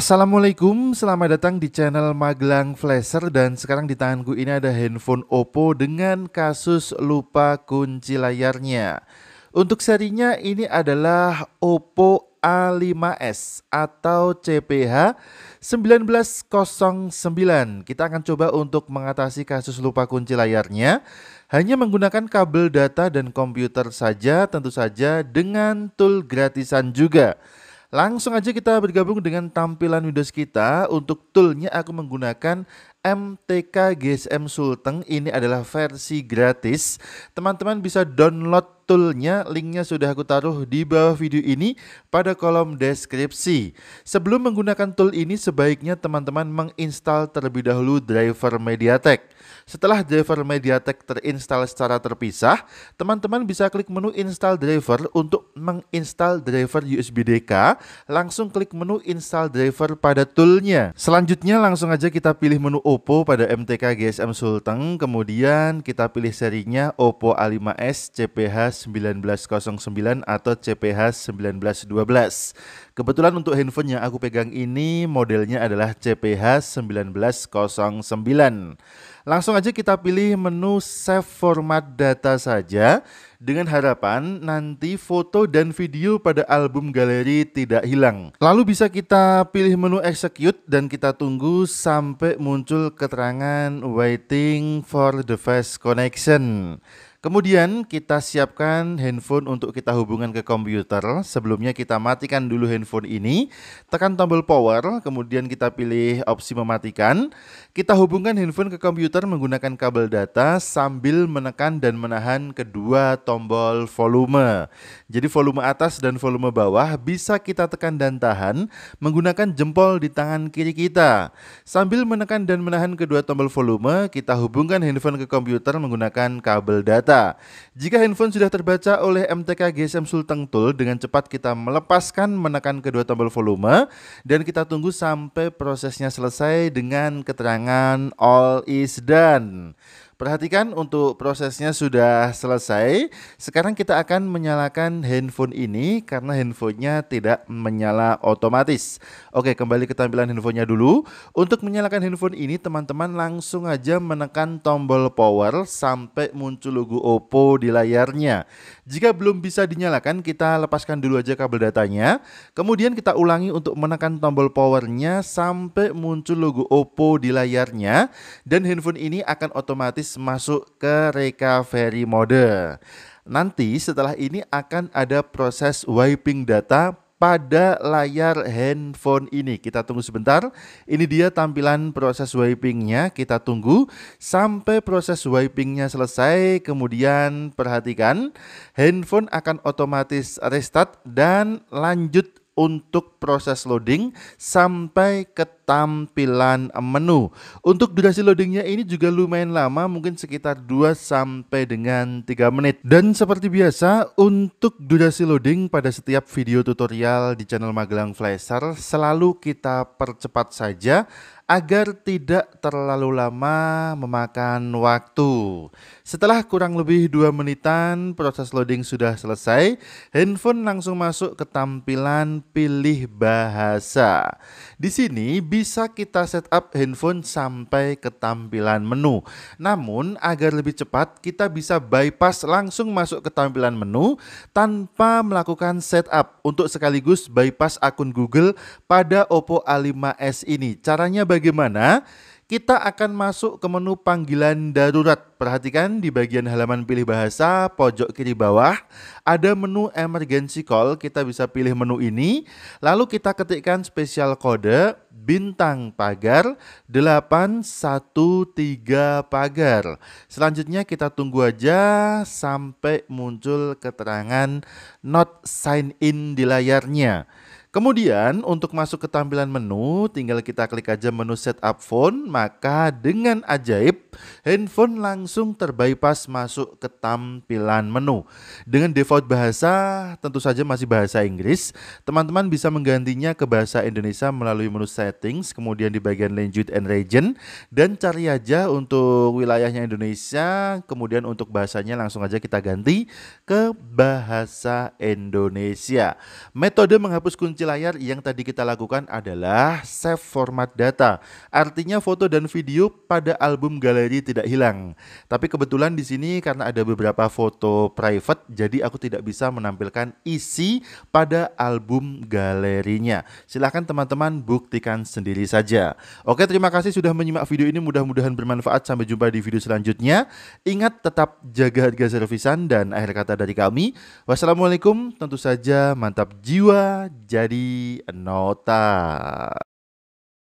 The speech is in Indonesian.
Assalamualaikum, selamat datang di channel Magelang Flasher dan sekarang di tanganku ini ada handphone Oppo dengan kasus lupa kunci layarnya. Untuk serinya ini adalah Oppo A5s atau CPH 1909. Kita akan coba untuk mengatasi kasus lupa kunci layarnya hanya menggunakan kabel data dan komputer saja tentu saja dengan tool gratisan juga. Langsung aja kita bergabung dengan tampilan Windows kita. Untuk toolnya aku menggunakan MTK GSM Sulteng. Ini adalah versi gratis. Teman-teman bisa download toolnya, linknya sudah aku taruh di bawah video ini pada kolom deskripsi. Sebelum menggunakan tool ini, sebaiknya teman-teman menginstal terlebih dahulu driver Mediatek. Setelah driver Mediatek terinstal secara terpisah, teman-teman bisa klik menu install driver untuk menginstal driver USB DK, langsung klik menu install driver pada toolnya. Selanjutnya langsung aja kita pilih menu Oppo pada MTK GSM Sulteng, kemudian kita pilih serinya Oppo A5s CPH 1909 atau CPH 1912. Kebetulan untuk handphone yang aku pegang ini modelnya adalah CPH 1909. Langsung aja kita pilih menu save format data saja dengan harapan nanti foto dan video pada album galeri tidak hilang. Lalu bisa kita pilih menu execute dan kita tunggu sampai muncul keterangan waiting for device connection. Kemudian kita siapkan handphone untuk kita hubungan ke komputer. Sebelumnya kita matikan dulu handphone ini. Tekan tombol power, kemudian kita pilih opsi mematikan. Kita hubungkan handphone ke komputer menggunakan kabel data sambil menekan dan menahan kedua tombol volume. Jadi volume atas dan volume bawah bisa kita tekan dan tahan menggunakan jempol di tangan kiri kita. Sambil menekan dan menahan kedua tombol volume, kita hubungkan handphone ke komputer menggunakan kabel data data. Jika handphone sudah terbaca oleh MTK GSM Sulteng Tool, dengan cepat kita melepaskan menekan kedua tombol volume dan kita tunggu sampai prosesnya selesai dengan keterangan all is done. Perhatikan untuk prosesnya sudah selesai. Sekarang kita akan menyalakan handphone ini karena handphonenya tidak menyala otomatis. Oke, kembali ke tampilan handphonenya dulu. Untuk menyalakan handphone ini, teman-teman langsung aja menekan tombol power sampai muncul logo Oppo di layarnya. Jika belum bisa dinyalakan, kita lepaskan dulu aja kabel datanya. Kemudian kita ulangi untuk menekan tombol powernya sampai muncul logo Oppo di layarnya. Dan handphone ini akan otomatis otomatis masuk ke recovery mode. Nanti setelah ini akan ada proses wiping data pada layar handphone ini. Kita tunggu sebentar. Ini dia tampilan proses wipingnya. Kita tunggu sampai proses wipingnya selesai. Kemudian perhatikan, handphone akan otomatis restart dan lanjut untuk proses loading sampai ke tampilan menu. Untuk durasi loadingnya ini juga lumayan lama, mungkin sekitar 2 sampai dengan 3 menit. Dan seperti biasa, untuk durasi loading pada setiap video tutorial di channel Magelang Flasher selalu kita percepat saja agar tidak terlalu lama memakan waktu. Setelah kurang lebih 2 menitan proses loading sudah selesai, handphone langsung masuk ke tampilan pilih bahasa. Di sini bisa bisa kita setup handphone sampai ke tampilan menu. Namun agar lebih cepat kita bisa bypass langsung masuk ke tampilan menu tanpa melakukan setup untuk sekaligus bypass akun Google pada Oppo A5s ini. Caranya bagaimana? kita akan masuk ke menu panggilan darurat. Perhatikan di bagian halaman pilih bahasa pojok kiri bawah ada menu emergency call. Kita bisa pilih menu ini. Lalu kita ketikkan spesial kode bintang pagar 813 pagar. Selanjutnya kita tunggu aja sampai muncul keterangan not sign in di layarnya. Kemudian untuk masuk ke tampilan menu, tinggal kita klik aja menu setup phone, maka dengan ajaib handphone langsung terbypass masuk ke tampilan menu. Dengan default bahasa tentu saja masih bahasa Inggris, teman-teman bisa menggantinya ke bahasa Indonesia melalui menu settings, kemudian di bagian language and region, dan cari aja untuk wilayahnya Indonesia, kemudian untuk bahasanya langsung aja kita ganti ke bahasa Indonesia. Metode menghapus kunci layar yang tadi kita lakukan adalah save format data, artinya foto dan video pada album galeri tidak hilang. Tapi kebetulan di sini karena ada beberapa foto private, jadi aku tidak bisa menampilkan isi pada album galerinya. Silahkan teman-teman buktikan sendiri saja. Oke, terima kasih sudah menyimak video ini. Mudah-mudahan bermanfaat. Sampai jumpa di video selanjutnya. Ingat tetap jaga harga servisan dan akhir kata dari kami. Wassalamualaikum, tentu saja mantap jiwa jadi nota.